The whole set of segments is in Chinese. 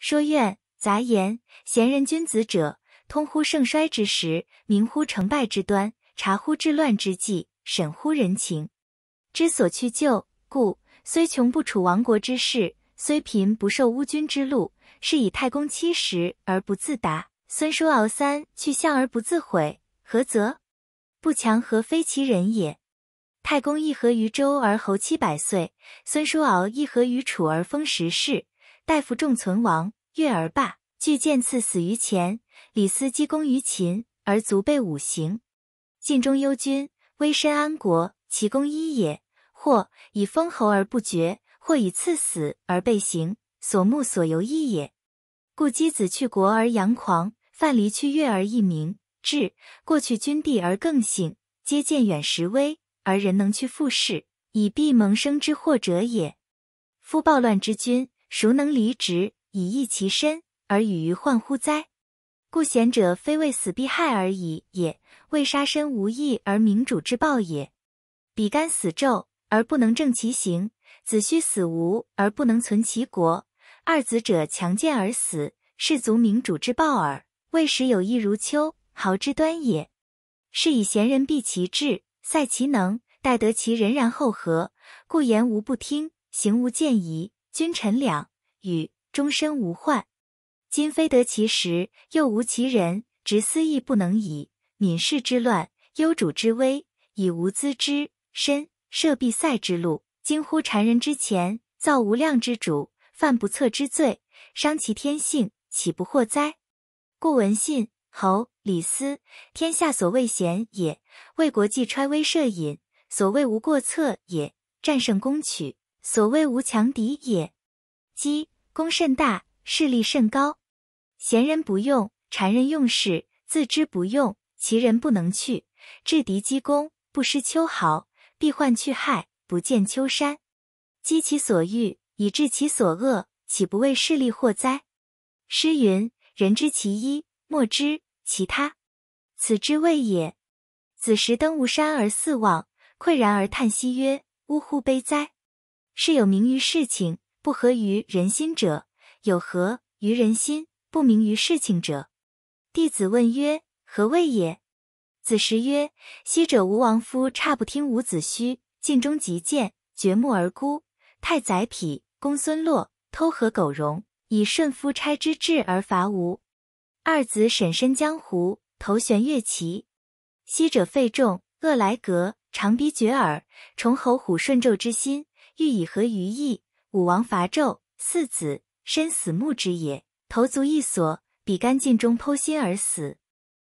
说怨杂言：贤人君子者，通乎盛衰之时，明乎成败之端，察乎治乱之际，审乎人情，知所去就。故虽穷不处亡国之事，虽贫不受乌君之禄，是以太公七十而不自达，孙叔敖三去向而不自毁。何则？不强何非其人也？太公一合于周而侯七百岁，孙叔敖一合于楚而封十世。大夫众存亡，月而罢。具见赐死于前；李斯积功于秦，而卒被五刑。晋中忧君，威身安国，其功一也。或以封侯而不爵，或以赐死而被刑，所慕所由异也。故箕子去国而扬狂，范蠡去月而易名，至过去君地而更醒，皆见远时危而人能去复事，以避萌生之祸者也。夫暴乱之君。孰能离职以益其身而与于患乎哉？故贤者非为死必害而已也，为杀身无益而明主之暴也。比干死纣而不能正其行，子虚死无而不能存其国，二子者强健而死，士卒明主之暴耳。未使有益如秋毫之端也，是以贤人避其志，塞其能，待得其仁然后合。故言无不听，行无谏疑。君臣两语，终身无患。今非得其时，又无其人，执私亦不能已。闵氏之乱，忧主之危，以无资之身，设必塞之路，惊呼谗人之前，造无量之主，犯不测之罪，伤其天性，岂不祸哉？故闻信侯李斯，天下所谓贤也，为国际揣威设隐，所谓无过策也，战胜攻取。所谓无强敌也，积功甚大，势力甚高。贤人不用，谗人用事，自知不用，其人不能去。制敌积功，不失秋毫，必患去害，不见秋山。积其所欲，以治其所恶，岂不为势力祸哉？诗云：“人知其一，莫知其他。”此之谓也。子时登吴山而四望，喟然而叹息曰：“呜呼，悲哉！”是有名于事情，不合于人心者；有合于人心，不明于事情者。弟子问曰：“何谓也？”子时曰：“昔者吴王夫差不听伍子胥，尽忠极谏，掘墓而孤太宰匹、公孙洛偷合苟容，以顺夫差之志而伐吴。二子审身江湖，头悬月旗。昔者费仲恶来格，长鼻绝耳，崇侯虎顺纣之心。”欲以何于意？武王伐纣，四子身死木之也，头足异所，比干尽忠剖心而死。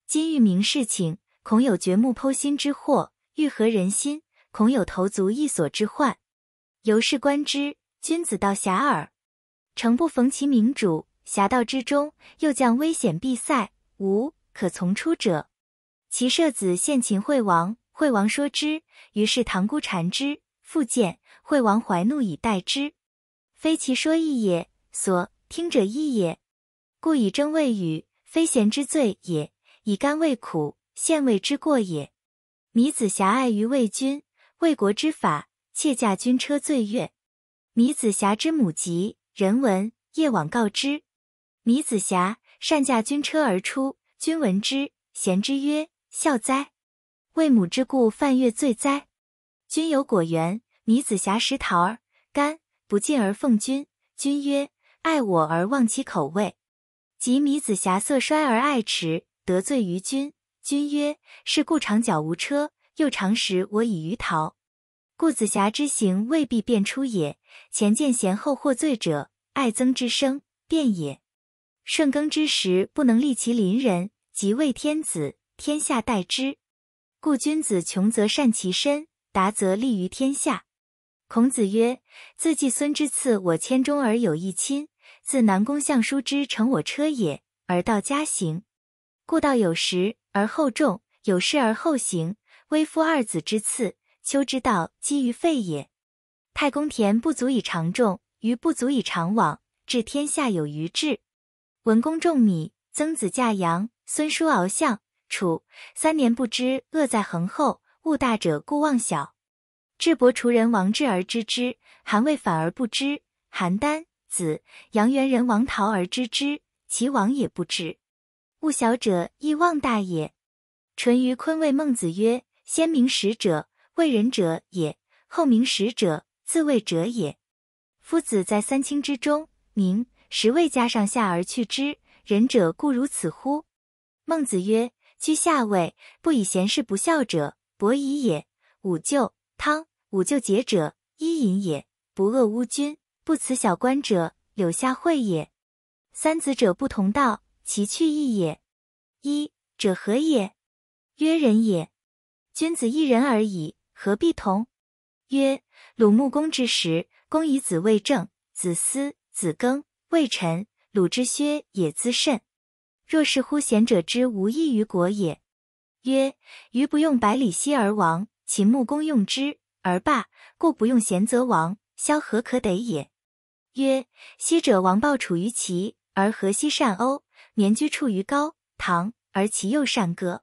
今欲明事情，恐有掘目剖心之祸；欲合人心，恐有头足异所之患。由是观之，君子道遐迩。诚不逢其明主，侠道之中，又将危险必塞，无可从出者。其舍子献秦惠王，惠王说之，于是唐孤禅之，复见。惠王怀怒以待之，非其说意也，所听者义也。故以征未语，非贤之罪也；以甘未苦，献魏之过也。米子瑕爱于魏君，魏国之法，妾驾军车罪越。米子瑕之母疾，人闻夜往告之。米子瑕善驾军车而出，君闻之，贤之曰：孝哉！为母之故犯越罪哉？君有果园。弥子瑕食桃儿，甘，不敬而奉君。君曰：“爱我而忘其口味。”及米子瑕色衰而爱弛，得罪于君。君曰：“是故长脚无车，又常食我以鱼桃。”故子瑕之行未必便出也。前见贤后获罪者，爱憎之生变也。顺耕之时不能利其邻人，即为天子，天下待之。故君子穷则善其身，达则利于天下。孔子曰：“自季孙之次我千中而有一亲，自南宫相叔之乘我车也而道家行，故道有时而后众，有失而后行。微夫二子之次，丘之道积于废也。太公田不足以长众，鱼不足以长往，治天下有余志。文公种米，曾子驾羊，孙叔敖相楚，三年不知恶在恒后。物大者故忘小。”智伯除人王智而知之，韩魏反而不知；邯郸子阳元人王逃而知之，齐王也不知。勿小者亦忘大也。淳于髡谓孟子曰：“先明使者谓仁者也，后明使者自谓者也。夫子在三清之中，明时位加上下而去之，仁者故如此乎？”孟子曰：“居下位，不以贤士不孝者，伯夷也；五舅。”汤武就桀者，伊尹也；不恶乌君，不辞小官者，柳下惠也。三子者不同道，其去异也。一者何也？曰人也。君子一人而已，何必同？曰鲁穆公之时，公以子为政，子思、子庚为臣，鲁之薛也，资甚。若是乎贤者之无益于国也？曰：余不用百里奚而亡。秦穆公用之而罢。故不用贤则亡。萧何可得也。曰：昔者王豹处于齐，而河西善讴；绵居处于高唐，而其又善歌。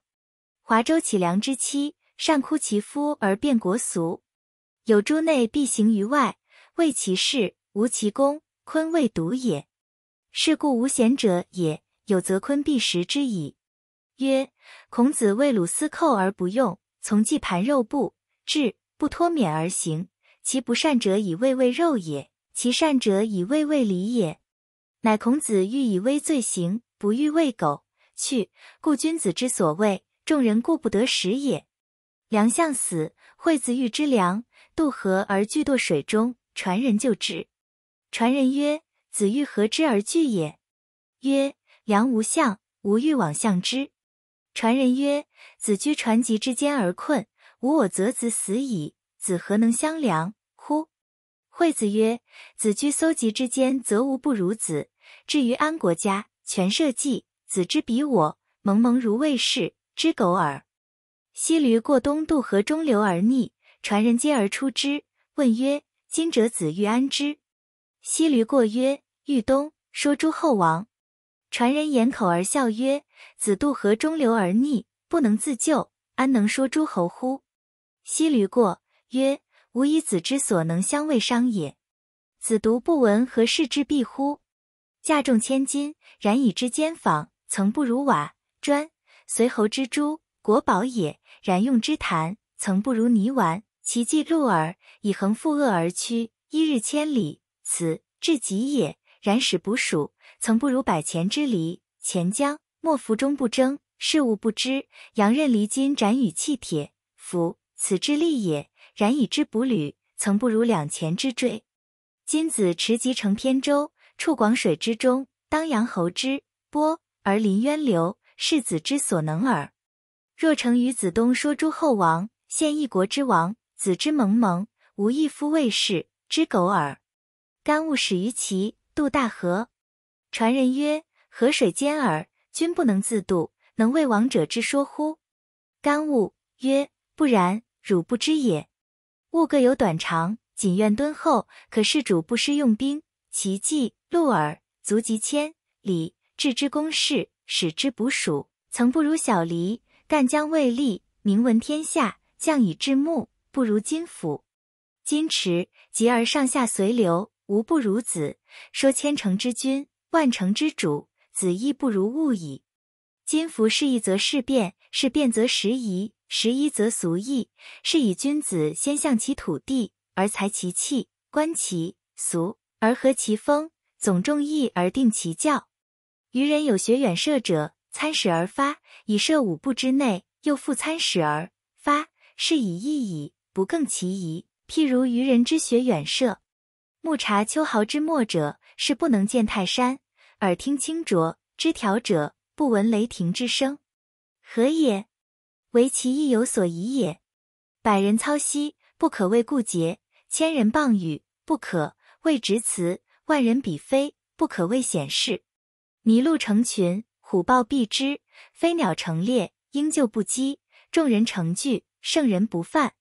华州杞梁之妻善哭其夫而变国俗。有诸内必行于外，未其事，无其功，坤未独也。是故无贤者也，有则坤必食之矣。曰：孔子为鲁斯寇而不用。从祭盘肉部，至，不脱冕而行；其不善者以味为肉也，其善者以味为礼也。乃孔子欲以微罪行，不欲喂狗去，故君子之所谓众人固不得食也。良相死，惠子欲之良，渡河而惧堕水中，传人救之。传人曰：“子欲何之而惧也？”曰：“良无相，无欲往相之。”传人曰：“子居传籍之间而困，无我则子死矣。子何能相良乎？”惠子曰：“子居搜集之间，则无不如子；至于安国家、全社稷，子之比我，蒙蒙如卫士之狗耳。”西驴过东渡河，中流而逆，传人皆而出之。问曰：“今者子欲安之？”西驴过曰：“欲东。”说诸侯王。传人掩口而笑曰。子渡河，中流而溺，不能自救，安能说诸侯乎？奚吕过曰：“吾以子之所能，相为商也。子独不闻何事之必乎？价重千金，然以之坚仿，曾不如瓦砖。随侯之珠，国宝也，然用之弹，曾不如泥丸。其骥鹿耳，以恒负恶而趋，一日千里，此至极也。然使捕鼠，曾不如百钱之犁，钱江。”莫服中不争，事务不知。羊刃离金，斩羽弃铁，夫此之利也。然以之补履，曾不如两前之坠。金子持疾乘扁舟，触广水之中，当阳侯之波而临渊流，是子之所能耳。若成于子东说诸侯王，现一国之王子之蒙蒙，无一夫卫士之狗耳。干物始于齐，渡大河，传人曰：河水兼耳。君不能自度，能为王者之说乎？干物曰：不然，汝不知也。物各有短长，仅愿敦厚，可事主不失用兵。其计鹿耳，足及千里，置之公事，使之捕鼠，曾不如小离。干将未立，名闻天下，将以至木，不如金斧。金池及而上下随流，无不如子。说千城之君，万城之主。子亦不如物矣。今夫是易则事变，事变则时移，时移则俗易。是以君子先向其土地，而裁其器；观其俗，而和其风；总众议而定其教。愚人有学远射者，参矢而发，以射五步之内，又复参矢而发，是以易矣。不更其仪。譬如愚人之学远射，目察秋毫之末者，是不能见泰山。耳听清浊，知调者不闻雷霆之声，何也？唯其意有所疑也。百人操兮，不可谓固竭；千人谤语，不可谓直辞；万人比非，不可谓显示。麋鹿成群，虎豹避之；飞鸟成列，鹰鹫不击；众人成聚，圣人不犯。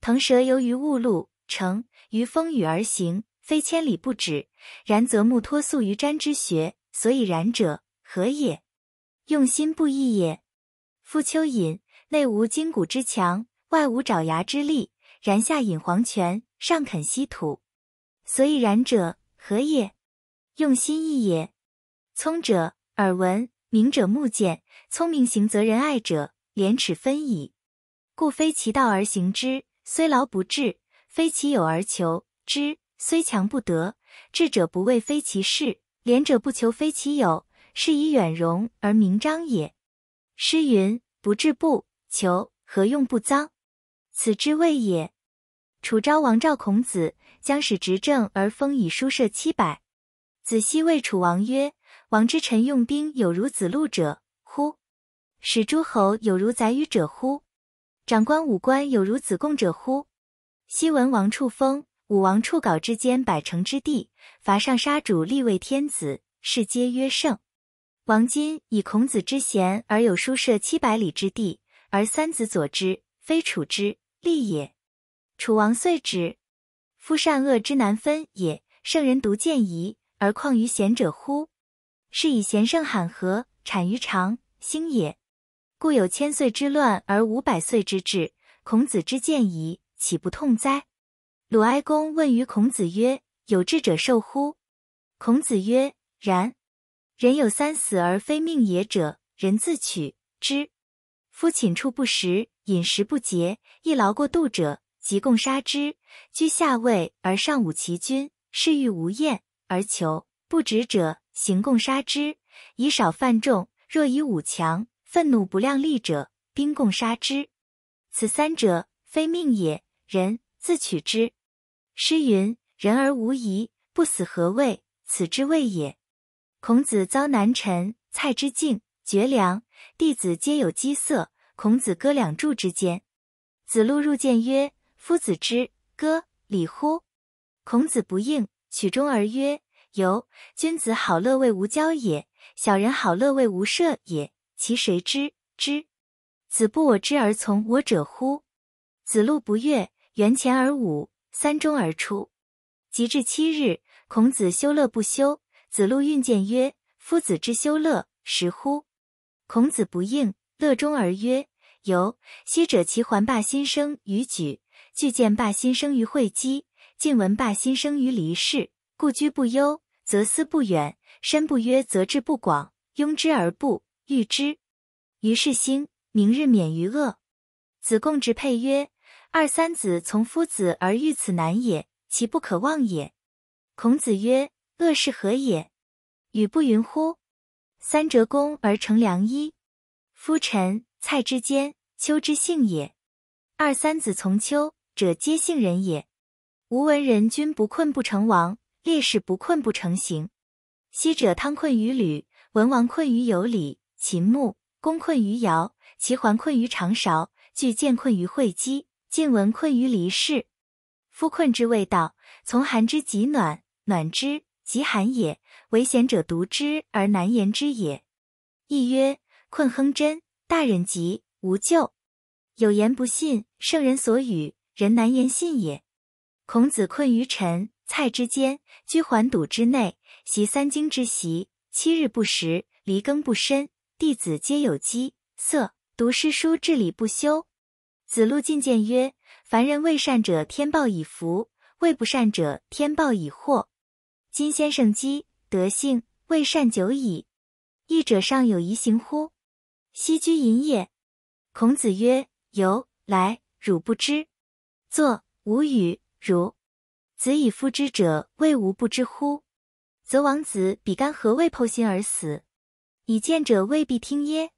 腾蛇游于雾露，乘于风雨而行，非千里不止。然则木脱宿于毡之穴。所以然者何也？用心不义也。夫蚯蚓内无筋骨之强，外无爪牙之力，然下饮黄泉，上啃吸土。所以然者何也？用心义也。聪者耳闻，明者目见，聪明行则仁爱者廉耻分矣。故非其道而行之，虽劳不至；非其友而求之，虽强不得。智者不为非其事。廉者不求非其有，是以远荣而名彰也。诗云：“不忮不求，何用不臧？”此之谓也。楚昭王召孔子，将使执政而封以书社七百。子西谓楚王曰：“王之臣用兵有如子路者乎？使诸侯有如宰予者乎？长官武官有如子贡者乎？”昔文王处封，武王处稿之间，百城之地，伐上杀主，立为天子，世皆曰圣。王今以孔子之贤而有书舍七百里之地，而三子佐之，非楚之利也。楚王遂之。夫善恶之难分也，圣人独见疑，而况于贤者乎？是以贤圣罕和，产于长兴也。故有千岁之乱而五百岁之治。孔子之见疑，岂不痛哉？鲁哀公问于孔子曰：“有志者寿乎？”孔子曰：“然。人有三死而非命也者，人自取之。夫寝处不食，饮食不节，逸劳过度者，即共杀之；居下位而上侮其君，嗜欲无厌而求不止者，行共杀之；以少犯众，若以武强，愤怒不量力者，兵共杀之。此三者，非命也，人自取之。”诗云：“人而无仪，不死何谓？”此之谓也。孔子遭难，臣蔡之境绝粮，弟子皆有饥色。孔子歌两柱之间。子路入见曰：“夫子之歌礼乎？”孔子不应，曲中而曰：“由，君子好乐，为无交也；小人好乐，为无射也。其谁知之？子不我知而从我者乎？”子路不悦，缘前而舞。三中而出，及至七日，孔子修乐不休。子路运见曰：“夫子之修乐，实乎？”孔子不应，乐中而曰：“由，昔者其桓霸心生于举，据见霸心生于会稽，晋文霸心生于离世，故居不忧，则思不远；身不约，则志不广；庸之而不欲之，于是兴。明日免于恶。”子贡直佩曰。二三子从夫子而遇此难也，其不可忘也。孔子曰：“恶是何也？禹不云乎？三折肱而成良医。夫臣蔡之间，丘之性也。二三子从丘者，皆性人也。吾闻人君不困不成王，烈士不困不成行。昔者汤困于吕，文王困于有里，秦穆公困于姚，齐桓困于长勺，巨剑困于会稽。”晋闻困于离世，夫困之谓道，从寒之极暖，暖之极寒也。唯贤者独之而难言之也。亦曰困亨贞，大人吉，无咎。有言不信，圣人所语，人难言信也。孔子困于陈蔡之间，居环堵之内，习三经之习，七日不食，离羹不深，弟子皆有饥色，读诗书，治礼不修。子路进见曰：“凡人未善者，天报以福；未不善者，天报以祸。今先生积德性，未善久矣。义者尚有疑行乎？昔居隐也。”孔子曰：“由，来，汝不知。坐，吾语汝。子以夫之者，谓吾不知乎？则王子比干何谓剖心而死？以见者未必听耶？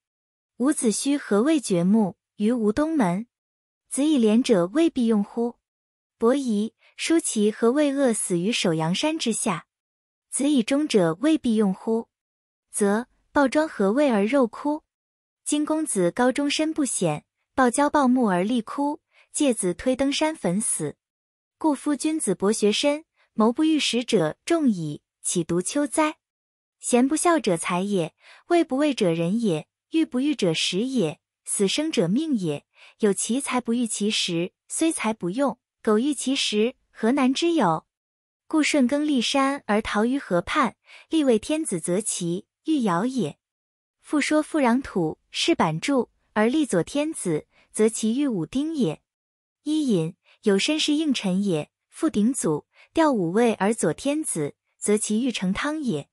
伍子胥何谓掘墓于吴东门？”子以廉者未必用乎？伯夷、叔齐何魏饿死于首阳山之下？子以忠者未必用乎？则鲍庄何谓而肉枯？金公子高中身不显，鲍焦鲍木而立枯。介子推登山焚死。故夫君子博学深谋，不遇时者众矣，岂独秋哉？贤不孝者才也，畏不畏者仁也，欲不欲者时也，死生者命也。有其才不遇其时，虽才不用；苟遇其时，何难之有？故舜耕立山而逃于河畔，立为天子，则其欲尧也；复说复壤土，是板柱而立左天子，则其欲武丁也。伊尹有身世应臣也，复鼎祖调五位而左天子，则其欲成汤也。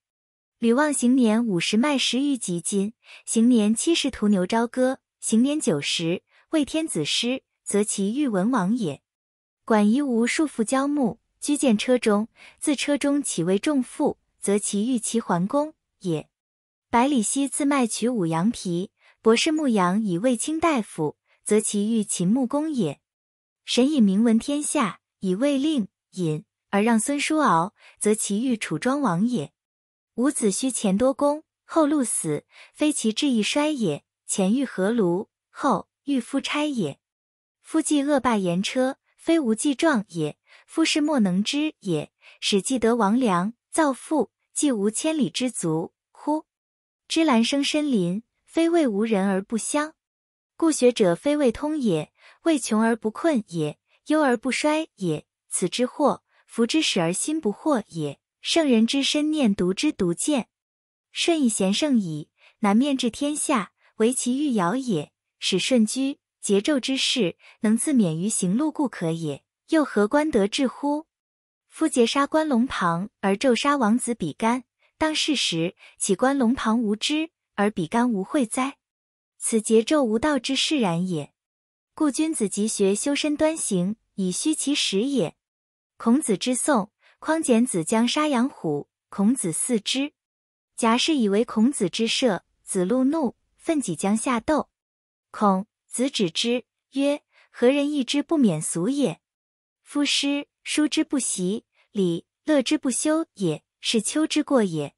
吕望行年五十，迈十余及金；行年七十，屠牛朝歌；行年九十。为天子师，则其欲文王也；管夷吾束缚骄木，居见车中，自车中起为重父，则其欲齐桓公也；百里奚自卖取五羊皮，博士牧羊以卫青大夫，则其欲秦穆公也；神以明闻天下以卫令尹而让孙叔敖，则其欲楚庄王也；伍子胥前多功，后路死，非其志亦衰也；前欲何庐，后。欲夫差也，夫既恶霸言车，非无计状也。夫是莫能知也。使既得王良，造父既无千里之足乎？芝兰生深林，非为无人而不香。故学者非为通也，为穷而不困也，忧而不衰也。此之祸，福之始而心不惑也。圣人之身念独之独见，顺以贤圣矣。南面治天下，唯其欲尧也。使顺居桀纣之事，能自免于行路，故可也。又何官德至乎？夫桀杀关龙旁，而纣杀王子比干。当世时，岂关龙旁无知，而比干无秽哉？此桀纣无道之事然也。故君子急学修身端行，以虚其实也。孔子之颂，匡简子将杀羊虎，孔子四之。贾氏以为孔子之射，子路怒，奋戟将下斗。孔子指之曰：“何人义之？不免俗也。夫诗书之不习，礼乐之不修也，是丘之过也。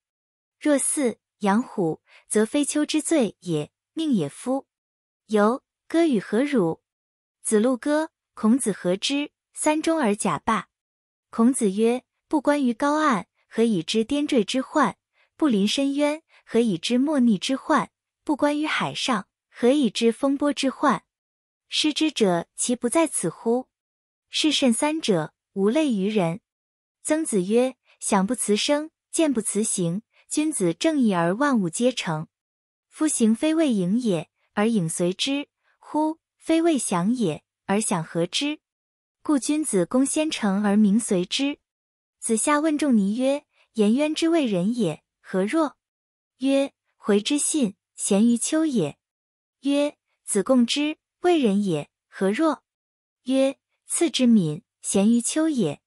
若似养虎，则非丘之罪也，命也夫。”由歌与何如？子路歌，孔子和之。三钟而甲罢。孔子曰：“不观于高岸，何以知颠坠之患？不临深渊，何以知莫逆之患？不观于海上。”何以知风波之患？失之者其不在此乎？是甚三者，无类于人。曾子曰：“想不辞生，见不辞形。君子正义而万物皆成。夫行非为影也，而影随之乎？非为想也，而想和之？故君子攻先成而名随之。”子夏问仲尼曰：“颜渊之谓人也，何若？”曰：“回之信贤于丘也。”曰：子贡之为人也，何若？曰：赐之敏，贤于丘也。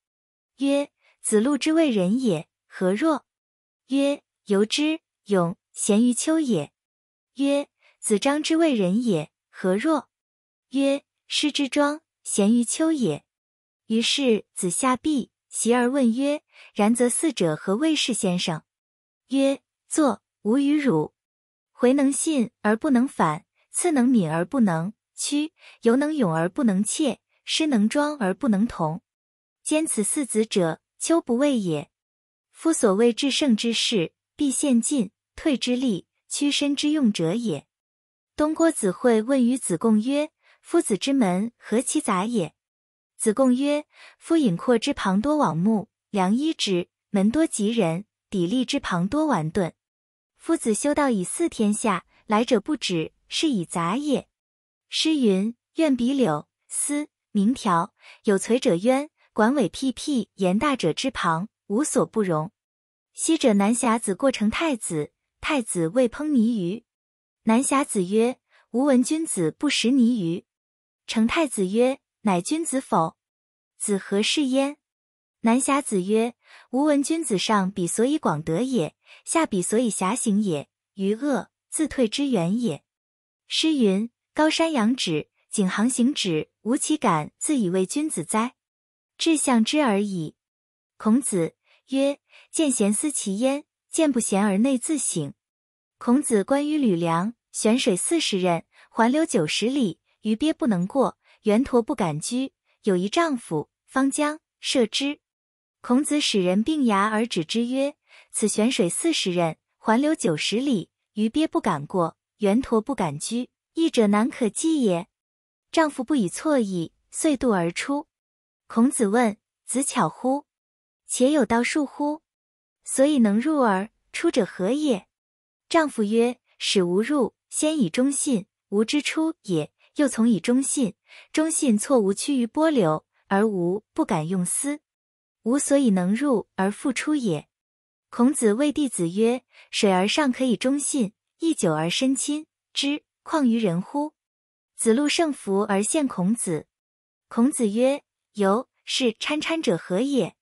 曰：子路之为人也，何若？曰：游之勇，贤于丘也。曰：子张之为人也，何若？曰：师之庄，贤于丘也。于是子夏毕，席而问曰：然则四者何谓是先生？曰：坐，吾与汝。回能信而不能反。次能敏而不能屈，犹能勇而不能怯，师能庄而不能同。兼此四子者，丘不畏也。夫所谓至圣之事，必先进退之力，屈伸之用者也。东郭子惠问于子贡曰：“夫子之门何其杂也？”子贡曰：“夫隐括之旁多罔目，良医之门多吉人，砥砺之旁多顽钝。夫子修道以四天下，来者不止。”是以杂也。诗云：“愿比柳丝，明条有垂者渊，管委辟辟，言大者之旁无所不容。昔者南侠子过成太子，太子谓烹泥鱼。南侠子曰：“吾闻君子不食泥鱼。”成太子曰：“乃君子否？子何事焉？”南侠子曰：“吾闻君子上比所以广德也，下比所以狭行也，于恶自退之远也。”诗云：“高山仰止，景行行止。吾其敢自以为君子哉？志向之而已。”孔子曰：“见贤思齐焉，见不贤而内自省。”孔子关于吕梁，悬水四十仞，环流九十里，鱼鳖不能过，猿驼不敢居。有一丈夫，方将射之。孔子使人并牙而止之曰：“此悬水四十仞，环流九十里，鱼鳖不敢过。”元陀不敢居，义者难可继也。丈夫不以错意，遂渡而出。孔子问子巧乎？且有道术乎？所以能入而出者何也？丈夫曰：使无入，先以忠信；无之出也，又从以忠信。忠信错无趋于波流，而无不敢用思，无所以能入而复出也。孔子谓弟子曰：水而上可以忠信。易久而身亲之，况于人乎？子路胜服而献孔子。孔子曰：“由，是潺潺者何也？”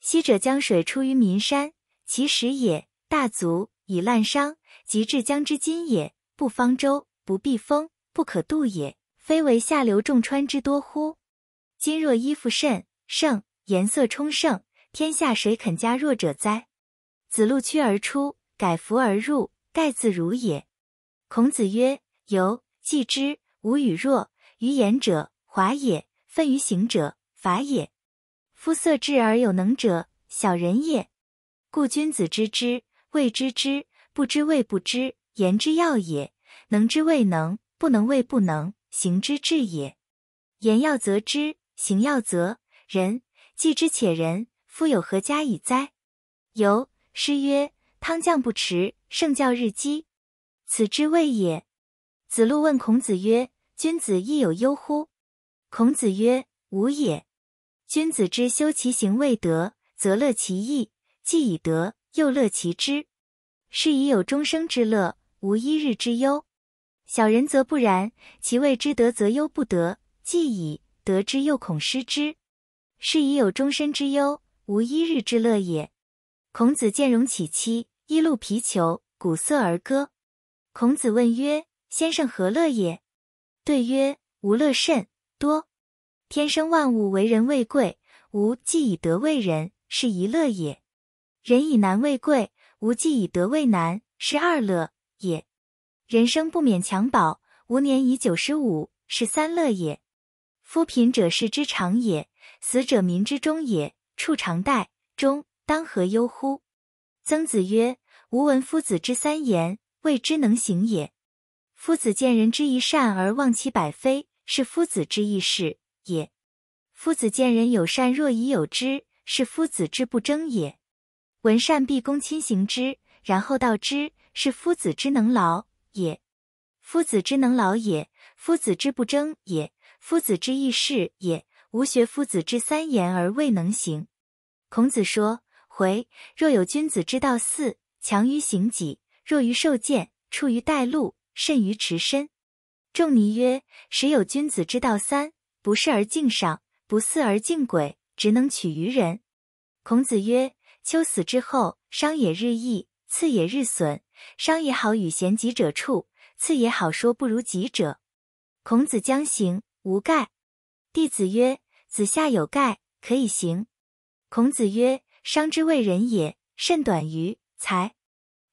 昔者江水出于岷山，其实也大足以滥觞，及至江之今也，不方舟，不避风，不可渡也。非为下流众川之多乎？今若衣服甚盛，颜色充盛，天下谁肯加弱者哉？子路趋而出，改服而入。盖自如也。孔子曰：“由，既之，吾与若。于言者华也，愤于行者法也。夫色志而有能者，小人也。故君子知之，谓知之；不知谓不知，言之要也。能之谓能，不能谓不能，行之至也。言要则知，行要则仁，既知且仁，夫有何加以哉？”由，诗曰。汤将不迟，圣教日积，此之谓也。子路问孔子曰：“君子亦有忧乎？”孔子曰：“吾也。君子之修其行未得，则乐其义；既已得，又乐其之，是以有终生之乐，无一日之忧。小人则不然，其谓之得，则忧不得；既已得之，又恐失之，是以有终身之忧，无一日之乐也。”孔子见荣起期。一路皮球，鼓瑟而歌。孔子问曰：“先生何乐也？”对曰：“吾乐甚多。天生万物，为人为贵，吾既以德为人，是一乐也；人以难为贵，吾既以德为难，是二乐也。人生不免强保，吾年已九十五，是三乐也。夫贫者事之常也，死者民之终也，处常待终，当何忧乎？”曾子曰：“吾闻夫子之三言，谓之能行也。夫子见人之一善而忘其百非，是夫子之义事也；夫子见人有善若已有之，是夫子之不争也。闻善必躬亲行之，然后道之，是夫子之能劳也。夫子之能劳也，夫子之不争也，夫子之易事也。吾学夫子之三言而未能行。”孔子说。回，若有君子之道四，强于行己，弱于受见，处于待路，慎于持身。仲尼曰：时有君子之道三，不是而敬上，不似而敬鬼，只能取于人。孔子曰：秋死之后，商也日益，次也日损。商也好与贤己者处，次也好说不如己者。孔子将行，无盖。弟子曰：子夏有盖，可以行。孔子曰：商之为人也，甚短于才。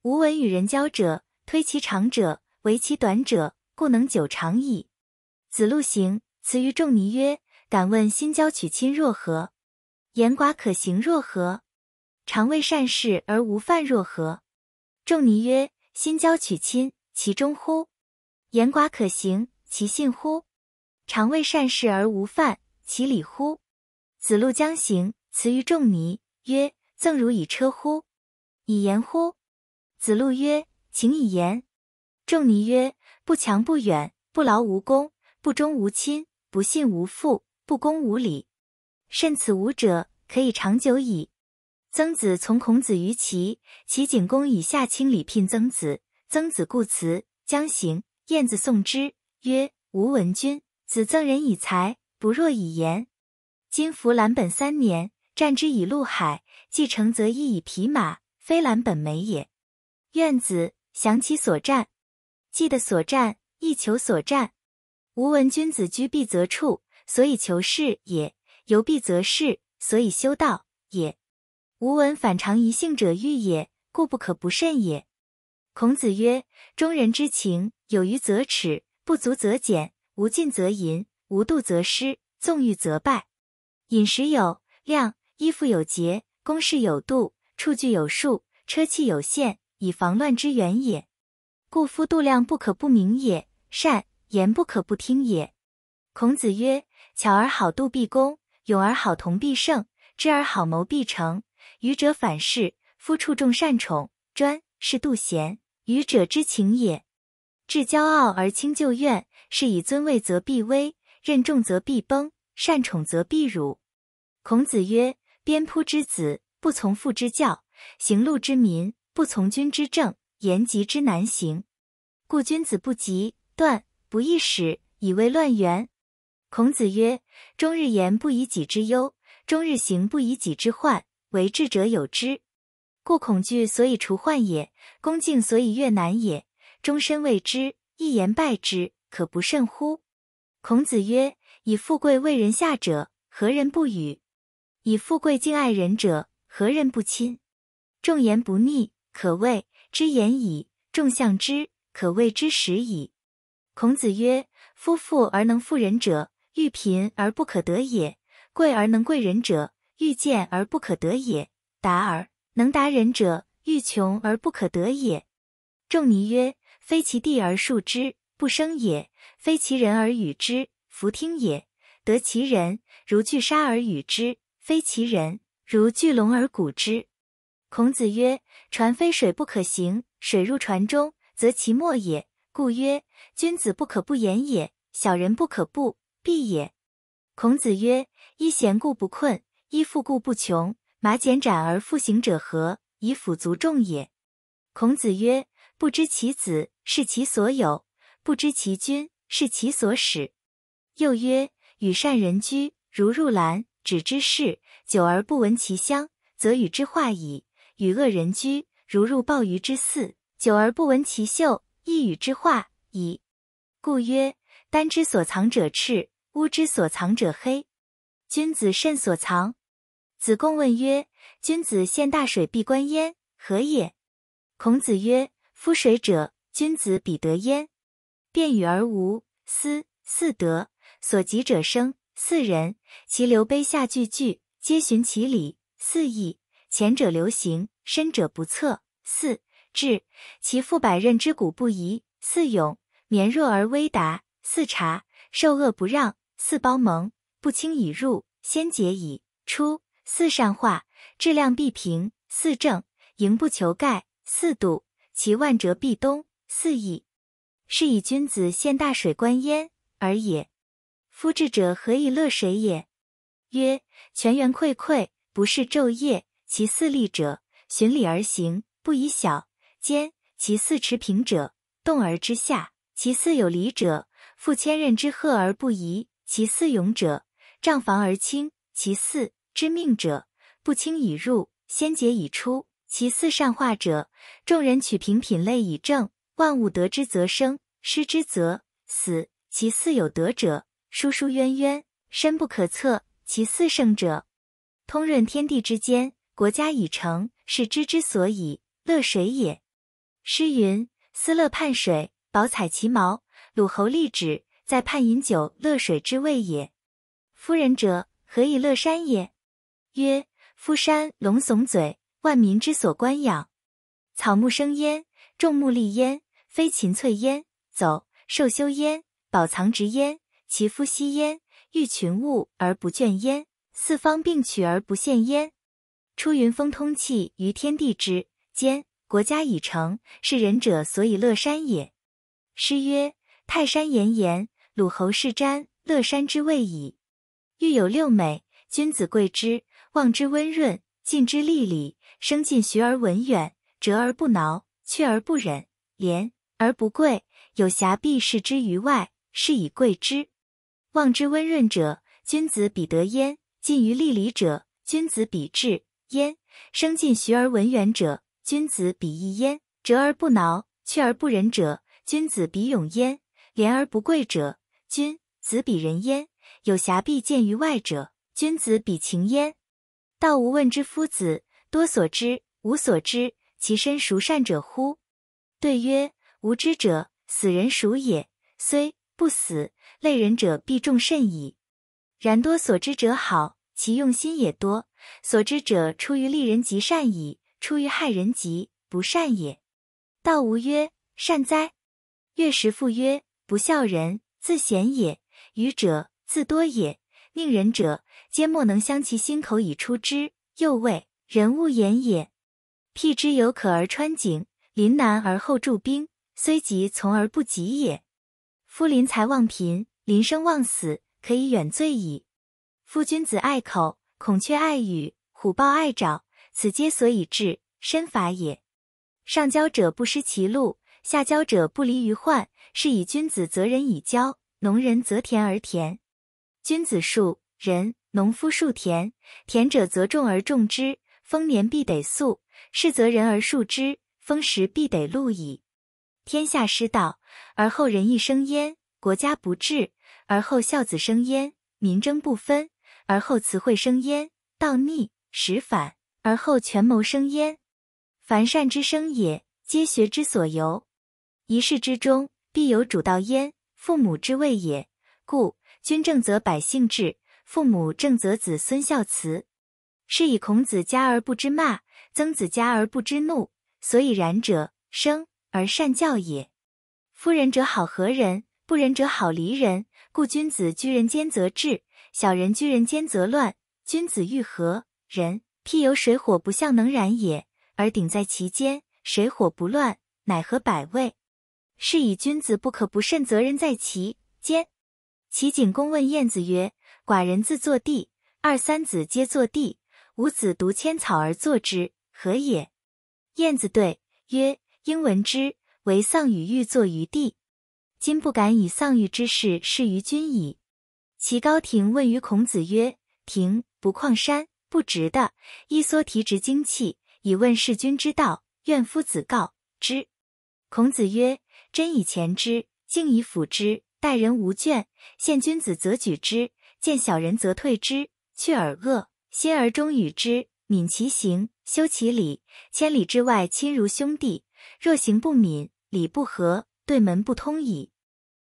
吾闻与人交者，推其长者，为其短者，故能久长矣。子路行辞于仲尼曰：“敢问心交取亲若何？言寡可行若何？尝为善事而无犯若何？”仲尼曰：“心交取亲，其忠乎？言寡可行，其信乎？尝为善事而无犯，其礼乎？”子路将行辞于仲尼。曰：赠如以车乎？以言乎？子路曰：请以言。仲尼曰：不强不远，不劳无功，不忠无亲，不信无父，不公无礼。慎此五者，可以长久矣。曾子从孔子于齐，齐景公以下卿礼聘曾子，曾子固辞，将行，晏子送之，曰：吾闻君子赠人以财，不若以言。今服兰本三年。战之以陆海，既成则易以匹马，非兰本美也。愿子详其所战，既得所战，亦求所战。吾闻君子居必则处，所以求事也；游必则事，所以修道也。吾闻反常宜性者欲也，故不可不慎也。孔子曰：中人之情，有余则耻，不足则减，无尽则淫，无度则失，纵欲则败。饮食有量。衣服有节，宫室有度，处具有数，车器有限，以防乱之源也。故夫度量不可不明也，善言不可不听也。孔子曰：巧而好度必恭，勇而好同必胜，知而好谋必成。愚者反是。夫处重善宠专是度贤，愚者之情也。至骄傲而轻旧怨，是以尊位则必危，任重则必崩，善宠则必辱。孔子曰。边仆之子不从父之教，行路之民不从君之政，言及之难行，故君子不及断，不易使以为乱源。孔子曰：终日言不以己之忧，终日行不以己之患，为智者有之。故恐惧所以除患也，恭敬所以越难也。终身未之，一言败之，可不慎乎？孔子曰：以富贵为人下者，何人不与？以富贵敬爱人者，何人不亲？众言不逆，可谓之言矣；众向之，可谓之始矣。孔子曰：夫富而能富人者，欲贫而不可得也；贵而能贵人者，欲贱而不可得也；达而能达人者，欲穷而不可得也。仲尼曰：非其地而树之，不生也；非其人而与之，弗听也；得其人，如拒杀而与之。非其人，如巨龙而鼓之。孔子曰：“船非水不可行，水入船中，则其末也。故曰，君子不可不言也，小人不可不避也。”孔子曰：“依贤故不困，依富故不穷。马简斩而复行者何？以辅足众也。”孔子曰：“不知其子，是其所有；不知其君，是其所使。”又曰：“与善人居，如入兰。”止之事，久而不闻其香，则与之化矣；与恶人居，如入鲍鱼之肆，久而不闻其嗅，亦与之化矣。故曰：丹之所藏者赤，乌之所藏者黑。君子慎所藏。子贡问曰：君子见大水必观焉，何也？孔子曰：夫水者，君子比德焉。辩与而无私，四德所及者生。四人，其流碑下句句皆循其理，四义。前者流行，深者不测。四智，其父百仞之谷不移。四勇，绵弱而威达。四察，受恶不让。四包蒙，不轻以入，先解以出。四善化，质量必平。四正，盈不求盖。四度，其万折必东。四义，是以君子献大水观焉而也。夫智者何以乐水也？曰：泉源溃溃，不是昼夜。其四利者，循礼而行，不以小兼；其四持平者，动而之下；其四有礼者，负千仞之壑而不移；其四勇者，仗防而轻；其四知命者，不轻已入，先节已出；其四善化者，众人取平品类以正，万物得之则生，失之则死；其四有德者。疏疏渊渊，深不可测。其四圣者，通润天地之间，国家已成，是知之所以乐水也。诗云：“思乐畔水，宝采其茅。”鲁侯立止，在畔饮酒，乐水之谓也。夫人者，何以乐山也？曰：夫山龙耸嘴，万民之所观养。草木生焉，众木立焉，非禽萃焉，走兽修焉，宝藏殖焉。其夫吸焉，欲群物而不倦焉；四方并取而不陷焉。出云峰，通气于天地之间，国家以成。是仁者所以乐山也。诗曰：“泰山岩岩，鲁侯是瞻，乐山之谓矣。”欲有六美，君子贵之。望之温润，近之丽理，生近学而文远，折而不挠，屈而不忍，廉而不贵，有瑕必饰之于外，是以贵之。望之温润者，君子比德焉；近于利礼者，君子比智焉；生近徐而闻远者，君子比义焉；折而不挠，屈而不仁者，君子比勇焉；廉而不贵者，君子比仁焉；有瑕必见于外者，君子比情焉。道无问之夫子，多所知，无所知，其身孰善者乎？对曰：无知者，死人孰也？虽不死。类人者必重甚矣，然多所知者好其用心也多所知者出于利人极善矣，出于害人极不善也。道无曰善哉。月食父曰不孝人自贤也，愚者自多也。宁人者皆莫能相其心口以出之，又谓人物言也。辟之有可而穿井，临难而后助兵，虽急从而不及也。夫临财忘贫。临生忘死，可以远罪矣。夫君子爱口，孔雀爱羽，虎豹爱爪，此皆所以治身法也。上交者不失其禄，下交者不离于患。是以君子择人以交，农人择田而田。君子树人，农夫树田。田者择种而种之，丰年必得粟；士择人而树之，丰时必得禄矣。天下失道，而后人一生焉。国家不治。而后孝子生焉，民争不分；而后辞惠生焉，道逆时反；而后权谋生焉。凡善之生也，皆学之所由。一世之中，必有主道焉，父母之谓也。故君正则百姓治，父母正则子孙孝慈。是以孔子家而不知骂，曾子家而不知怒。所以然者，生而善教也。夫仁者好何人，不仁者好离人。故君子居人间则治，小人居人间则乱。君子欲何人？譬犹水火不相能然也，而鼎在其间，水火不乱，乃何百味？是以君子不可不慎责人在其间。齐景公问晏子曰：“寡人自坐地，二三子皆坐地，吾子独千草而坐之，何也？”晏子对曰：“应闻之，为丧与欲坐于地。”今不敢以丧欲之事事于君矣。齐高亭问于孔子曰：“亭不旷山，不直的，一缩提直精气，以问事君之道。愿夫子告之。”孔子曰：“真以前之敬以辅之，待人无倦。见君子则举之，见小人则退之。去而恶，心而忠与之，敏其行，修其礼，千里之外亲如兄弟。若行不敏，礼不和，对门不通矣。”